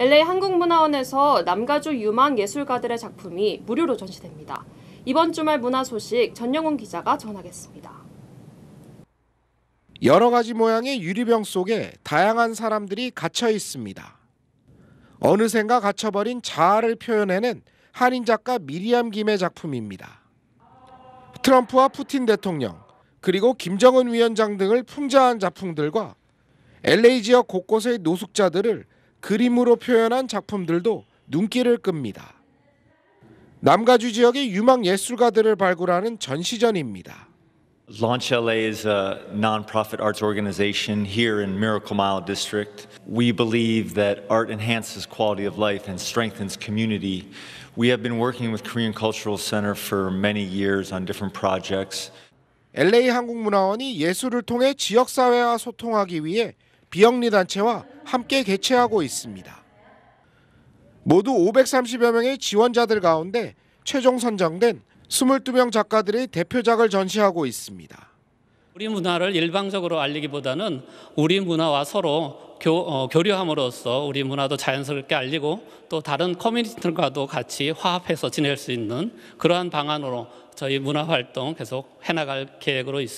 LA 한국문화원에서 남가주 유망 예술가들의 작품이 무료로 전시됩니다. 이번 주말 문화 소식 전영훈 기자가 전하겠습니다. 여러 가지 모양의 유리병 속에 다양한 사람들이 갇혀 있습니다. 어느샌가 갇혀버린 자아를 표현해낸 한인 작가 미리암 김의 작품입니다. 트럼프와 푸틴 대통령 그리고 김정은 위원장 등을 풍자한 작품들과 LA 지역 곳곳의 노숙자들을 그림으로 표현한 작품들도 눈길을 끕니다. 남가주 지역의 유망 예술가들을 발굴하는 전시전입니다. Launch LA is a nonprofit arts organization here in Miracle Mile District. We believe that art enhances quality of life and strengthens community. We have been working with Korean Cultural Center for many years on different projects. LA 한국문화원이 예술을 통해 지역 사회와 소통하기 위해 비영리 단체와 함께 개최하고 있습니다. 모두 530여 명의 지원자들 가운데 최종 선정된 22명 작가들의 대표작을 전시하고 있습니다. 우리 문화를 일방적으로 알리기보다는 우리 문화와 서로 교, 어, 교류함으로써 우리 문화도 자연스럽게 알리고 또 다른 커뮤니티들과도 같이 화합해서 지낼 수 있는 그러한 방안으로 저희 문화 활동 계속 해나갈 계획으로 있습니다.